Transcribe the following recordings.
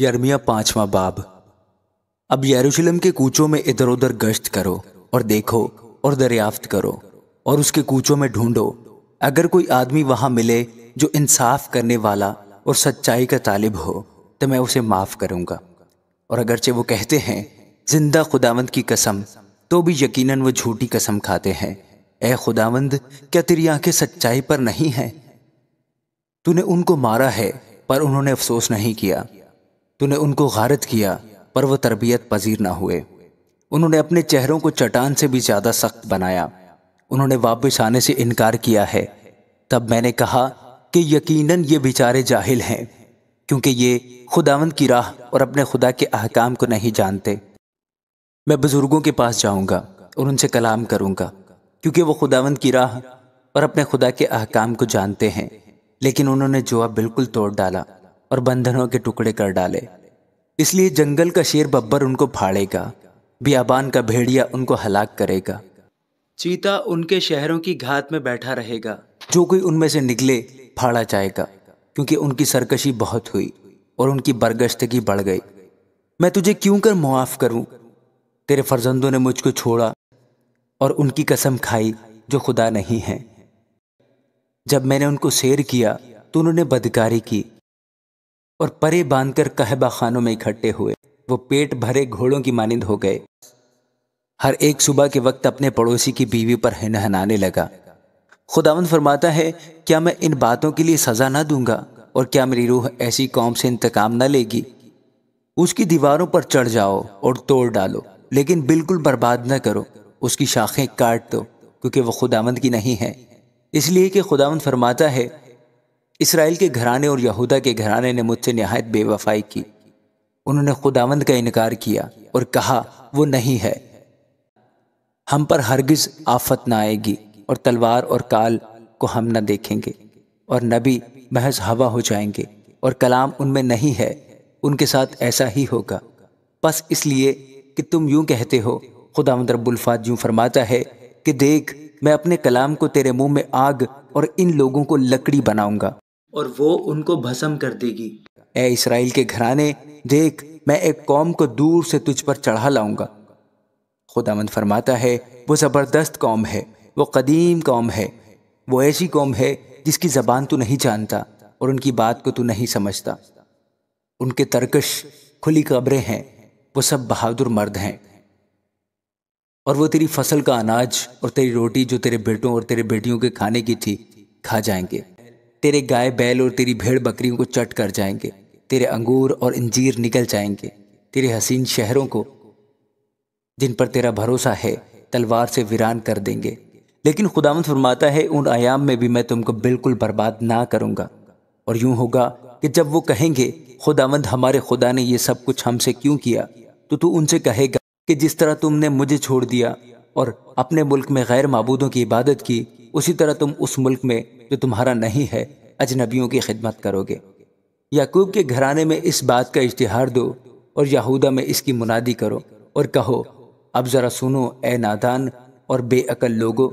यर्मिया पांचवा बाब अब यरूशलेम के कूचों में इधर उधर गश्त करो और देखो और दरियाफ्त करो और उसके कूचों में ढूंढो अगर कोई आदमी वहां मिले जो इंसाफ करने वाला और सच्चाई का तालिब हो तो मैं उसे माफ करूंगा और अगरचे वो कहते हैं जिंदा खुदावंद की कसम तो भी यकीनन वो झूठी कसम खाते हैं ए खुदावंद क्या तेरी आंखें सच्चाई पर नहीं है तूने उनको मारा है पर उन्होंने अफसोस नहीं किया तूने उनको गारत किया पर वह तरबियत पजीर ना हुए उन्होंने अपने चेहरों को चटान से भी ज़्यादा सख्त बनाया उन्होंने वापस आने से इनकार किया है तब मैंने कहा कि यकीनन ये बेचारे जाहिल हैं क्योंकि ये खुदावंद की राह और अपने खुदा के अहकाम को नहीं जानते मैं बुज़ुर्गों के पास जाऊंगा और उनसे कलाम करूंगा क्योंकि वो खुदावंद की राह और अपने खुदा के अहकाम को जानते हैं लेकिन उन्होंने जुआ बिल्कुल तोड़ डाला और बंधनों के टुकड़े कर डाले इसलिए जंगल का शेर बब्बर उनको फाड़ेगा बियाबान का भेड़िया उनको हलाक करेगा चीता उनके शहरों की घात में बैठा रहेगा जो कोई उनमें से निकले फाड़ा जाएगा क्योंकि उनकी सरकशी बहुत हुई और उनकी बरगश्तगी बढ़ गई मैं तुझे क्यों कर मुआफ़ करूं तेरे फर्जंदों ने मुझको छोड़ा और उनकी कसम खाई जो खुदा नहीं है जब मैंने उनको शेर किया तो उन्होंने बदकारी की और परे बांधकर कहबा खानों में इकट्ठे हुए वो पेट भरे घोड़ों की मानिंद हो गए हर एक सुबह के वक्त अपने पड़ोसी की बीवी पर हिनहनाने लगा खुदावन फरमाता है क्या मैं इन बातों के लिए सज़ा ना दूंगा और क्या मेरी रूह ऐसी कौम से इंतकाम ना लेगी उसकी दीवारों पर चढ़ जाओ और तोड़ डालो लेकिन बिल्कुल बर्बाद न करो उसकी शाखें काट दो क्योंकि वह खुदावंद की नहीं है इसलिए कि खुदावंद फरमाता है इसराइल के घराने और यहूदा के घराने ने मुझसे नहायत बेवफाई की उन्होंने खुदावंद का इनकार किया और कहा वो नहीं है हम पर हरगिज आफत ना आएगी और तलवार और काल को हम न देखेंगे और नबी महज हवा हो जाएंगे और कलाम उनमें नहीं है उनके साथ ऐसा ही होगा बस इसलिए कि तुम यूं कहते हो खुदावंद रबुल्फात यूं फरमाता है कि देख मैं अपने कलाम को तेरे मुंह में आग और इन लोगों को लकड़ी बनाऊंगा और वो उनको भस्म कर देगी ए इसराइल के घराने देख मैं एक कौम को दूर से तुझ पर चढ़ा लाऊंगा खुदामंद फरमाता है वो ज़बरदस्त कौम है वो कदीम कौम है वो ऐसी कौम है जिसकी ज़बान तू नहीं जानता और उनकी बात को तू नहीं समझता उनके तरकश खुली कब्रें हैं वो सब बहादुर मर्द हैं और वो तेरी फसल का अनाज और तेरी रोटी जो तेरे बेटों और तेरे बेटियों के खाने की थी खा जाएंगे तेरे गाय बैल और तेरी भेड़ बकरियों को चट कर जाएंगे तेरे अंगूर और इंजीर निकल जाएंगे तेरे हसीन शहरों को जिन पर तेरा भरोसा है तलवार से वीरान कर देंगे लेकिन खुदाम फरमाता है उन आयाम में भी मैं तुमको बिल्कुल बर्बाद ना करूंगा और यूं होगा कि जब वो कहेंगे खुदावंद हमारे खुदा ने ये सब कुछ हमसे क्यों किया तो तू उनसे कहेगा कि जिस तरह तुमने मुझे छोड़ दिया और अपने मुल्क में गैर मबूदों की इबादत की उसी तरह तुम उस मुल्क में जो तुम्हारा नहीं है अजनबियों की खिदमत करोगे याकूब के घराने में इस बात का इश्तहार दो और यहूदा में इसकी मुनादी करो और कहो अब ज़रा सुनो ए नादान और बेअकल लोगो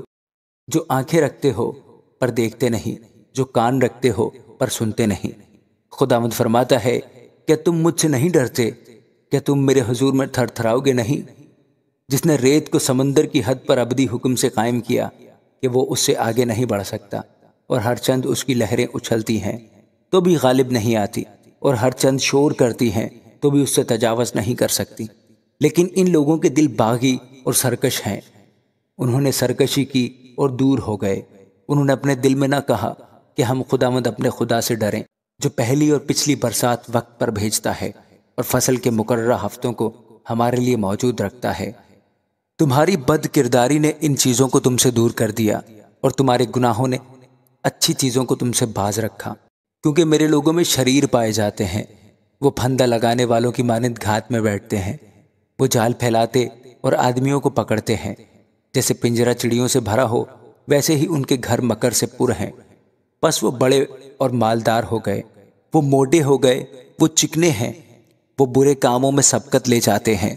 जो आंखें रखते हो पर देखते नहीं जो कान रखते हो पर सुनते नहीं खुदामद फरमाता है क्या तुम मुझसे नहीं डरते क्या तुम मेरे हजूर में थरथराओगे नहीं जिसने रेत को समंदर की हद पर अबदी हुक्म से कायम किया कि वो उससे आगे नहीं बढ़ सकता और हर चंद उसकी लहरें उछलती हैं तो भी गालिब नहीं आती और हर चंद शोर करती हैं तो भी उससे तजावज़ नहीं कर सकती लेकिन इन लोगों के दिल बागी और सरकश हैं उन्होंने सरकशी की और दूर हो गए उन्होंने अपने दिल में ना कहा कि हम खुदामद अपने खुदा से डरें जो पहली और पिछली बरसात वक्त पर भेजता है और फसल के मुकर्रा हफ्तों को हमारे लिए मौजूद रखता है तुम्हारी बद किरदारी ने इन चीज़ों को तुमसे दूर कर दिया और तुम्हारे गुनाहों ने अच्छी चीज़ों को तुमसे बाज रखा क्योंकि मेरे लोगों में शरीर पाए जाते हैं वो फंदा लगाने वालों की मानद घात में बैठते हैं वो जाल फैलाते और आदमियों को पकड़ते हैं जैसे पिंजरा चिड़ियों से भरा हो वैसे ही उनके घर मकर से पुर हैं बस वो बड़े और मालदार हो गए वो मोटे हो गए वो चिकने हैं वो बुरे कामों में सबकत ले जाते हैं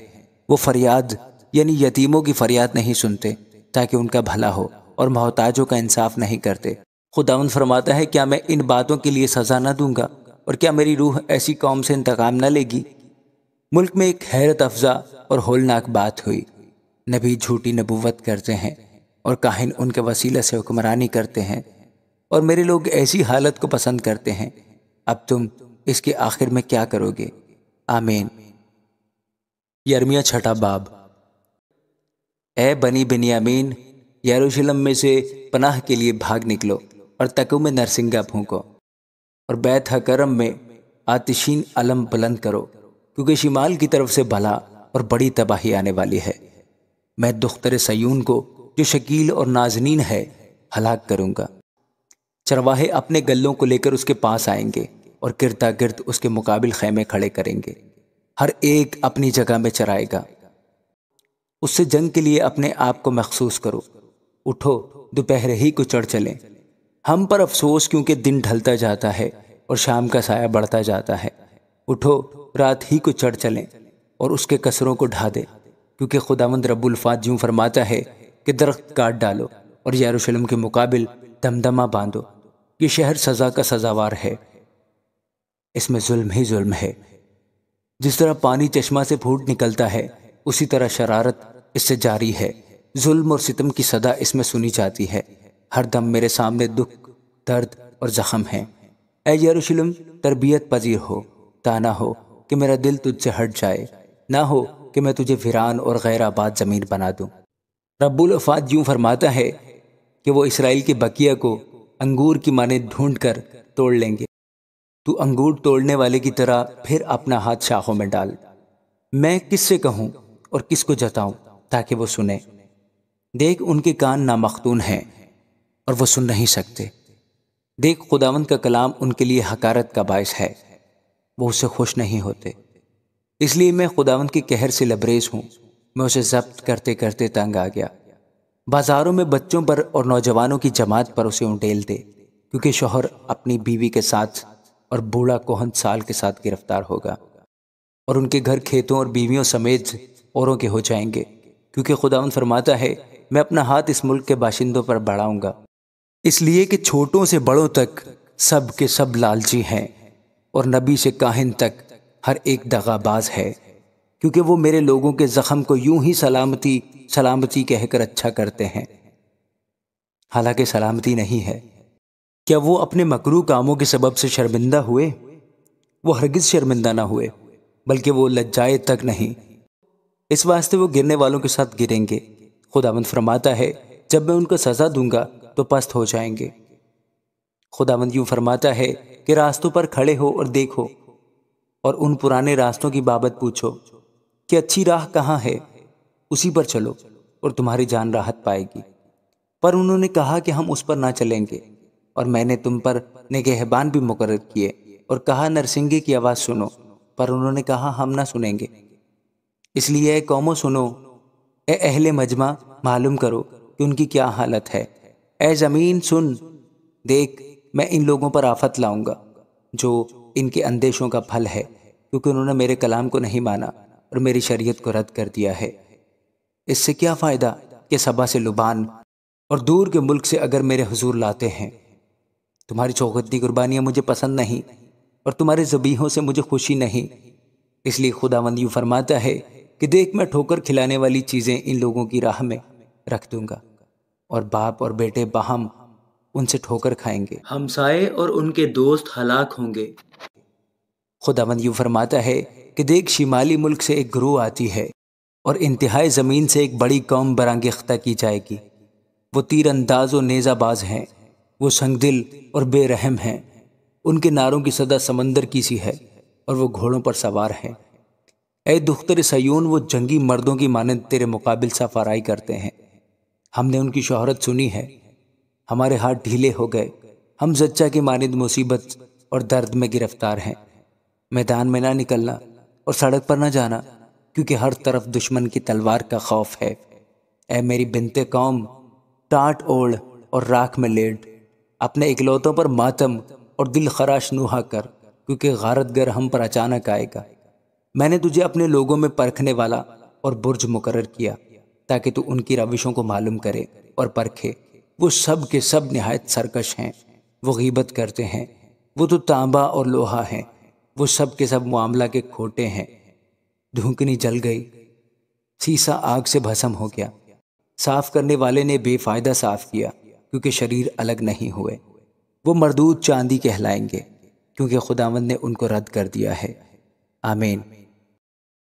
वो फरियाद यानी यतीमों की फरियाद नहीं सुनते ताकि उनका भला हो और मोहताजों का इंसाफ नहीं करते खुदावन फरमाता है क्या मैं इन बातों के लिए सज़ा न दूंगा और क्या मेरी रूह ऐसी कौम से इंतकाम न लेगी मुल्क में एक हैरत अफजा और होलनाक बात हुई नबी झूठी नबूवत करते हैं और काहिन उनके वसीले से हुक्मरानी करते हैं और मेरे लोग ऐसी हालत को पसंद करते हैं अब तुम इसके आखिर में क्या करोगे आमीन यर्मिया छठा बाब ए बनी बिनियामीन यरूशलम में से पनाह के लिए भाग निकलो और तकु में नरसिंगा फूको और बैत हकरम में आतिशीन अलम बुलंद करो क्योंकि शिमाल की तरफ से भला और बड़ी तबाही आने वाली है मैं दुख्तर सयून को जो शकील और नाजनीन है हलाक करूंगा चरवाहे अपने गल्लों को लेकर उसके पास आएंगे और गिरता गिरद उसके मुकाबिल खेमे खड़े करेंगे हर एक अपनी जगह में चराएगा उससे जंग के लिए अपने आप को महसूस करो उठो दोपहर ही को चढ़ चलें हम पर अफसोस क्योंकि दिन ढलता जाता है और शाम का साया बढ़ता जाता है उठो रात ही को चढ़ चलें और उसके कसरों को ढा दें क्योंकि खुदावंद रबुल्फात जूं फरमाता है कि दरख्त काट डालो और यारूशलम के मुकाबिल दमदमा बांधो ये शहर सज़ा का सज़ावार है इसमें जुल्म ही जुल्म है जिस तरह पानी चश्मा से फूट निकलता है उसी तरह शरारत इससे जारी है जुल्म और सितम की सदा इसमें सुनी जाती है हर दम मेरे सामने दुख दर्द और जख्म है ए यरूशलम तरबियत पजीर हो ताना हो कि मेरा दिल तुझसे हट जाए ना हो कि मैं तुझे वीरान और गैर आबाद ज़मीन बना दूं रब्बुल अफाद यूं फरमाता है कि वो इसराइल की बकिया को अंगूर की माने ढूंढ कर तोड़ लेंगे तू अंगूर तोड़ने वाले की तरह फिर अपना हाथ शाखों में डाल मैं किससे कहूँ और किसको जताऊं ताकि वो सुने देख उनके कान नामखतून हैं और वो सुन नहीं सकते देख खुदावन का कलाम उनके लिए हकारत का बायस है वो उसे खुश नहीं होते इसलिए मैं खुदावन की कहर से लबरेज हूँ मैं उसे जब्त करते करते तंग आ गया बाजारों में बच्चों पर और नौजवानों की जमात पर उसे उंडेल दे क्योंकि शोहर अपनी बीवी के साथ और बूढ़ा कोहन साल के साथ गिरफ्तार होगा और उनके घर खेतों और बीवियों समेत औरों के हो जाएंगे क्योंकि खुदावन फरमाता है मैं अपना हाथ इस मुल्क के बाशिंदों पर बढ़ाऊंगा इसलिए कि छोटों से बड़ों तक सब के सब लालची हैं और नबी से काहिन तक हर एक दगाबाज है क्योंकि वो मेरे लोगों के जख्म को यूं ही सलामती सलामती कहकर अच्छा करते हैं हालांकि सलामती नहीं है क्या वो अपने मकरू कामों के सबब से शर्मिंदा हुए वो हरगिज़ शर्मिंदा ना हुए बल्कि वो लज्जाए तक नहीं इस वास्ते वो गिरने वालों के साथ गिरेंगे खुदावंद फरमाता है जब मैं उनको सज़ा दूंगा तो पस्त हो जाएंगे खुदावंद यूं फरमाता है कि रास्तों पर खड़े हो और देखो और उन पुराने रास्तों की बाबत पूछो कि अच्छी राह कहाँ है उसी पर चलो और तुम्हारी जान राहत पाएगी पर उन्होंने कहा कि हम उस पर ना चलेंगे और मैंने तुम पर निगहबान भी मुकर किए और कहा नरसिंगे की आवाज़ सुनो पर उन्होंने कहा हम ना सुनेंगे इसलिए कौमो सुनो ए अहले मजमा मालूम करो कि उनकी क्या हालत है ए ज़मीन सुन देख मैं इन लोगों पर आफत लाऊंगा जो इनके अंदेशों का फल है क्योंकि उन्होंने मेरे कलाम को नहीं माना और मेरी शरीयत को रद्द कर दिया है इससे क्या फ़ायदा कि सबा से लुबान और दूर के मुल्क से अगर मेरे हजूर लाते हैं तुम्हारी चौखती कुर्बानियाँ मुझे पसंद नहीं और तुम्हारे जबीहों से मुझे खुशी नहीं इसलिए खुदावंद फरमाता है कि देख मैं ठोकर खिलाने वाली चीज़ें इन लोगों की राह में रख दूंगा और बाप और बेटे बाहम उनसे ठोकर खाएंगे हमसाए और उनके दोस्त हलाक होंगे खुदावंद यू फरमाता है कि देख शिमाली मुल्क से एक ग्रोह आती है और इंतहाई ज़मीन से एक बड़ी कौम बरांगख्ता की जाएगी वो तीर अंदाज और नेज़ाबाज हैं वो संगदिल और बेरहम हैं उनके नारों की सदा समंदर की सी है और वो घोड़ों पर सवार हैं ए दुख्तर सयून वो जंगी मर्दों की मानंद तेरे मुकाबिल सफाराई करते हैं हमने उनकी शोहरत सुनी है हमारे हाथ ढीले हो गए हम जच्चा की मानद मुसीबत और दर्द में गिरफ्तार हैं मैदान में ना निकलना और सड़क पर ना जाना क्योंकि हर तरफ दुश्मन की तलवार का खौफ है ए मेरी बिनते कौम टाट ओढ़ और राख में लेट अपने इकलौतों पर मातम और दिल खराश नुहा कर क्योंकि गारतगर हम पर अचानक आएगा मैंने तुझे अपने लोगों में परखने वाला और बुर्ज मुकर किया ताकि तू उनकी रविशों को मालूम करे और परखे वो सब के सब नहायत सरकश हैं वो गीबत करते हैं वो तो तांबा और लोहा हैं वो सब के सब मामला के खोटे हैं धूकनी जल गई सीसा आग से भस्म हो गया साफ करने वाले ने बेफायदा साफ किया क्योंकि शरीर अलग नहीं हुए वो मरदूत चांदी कहलाएंगे क्योंकि खुदावंद ने उनको रद्द कर दिया है आमीन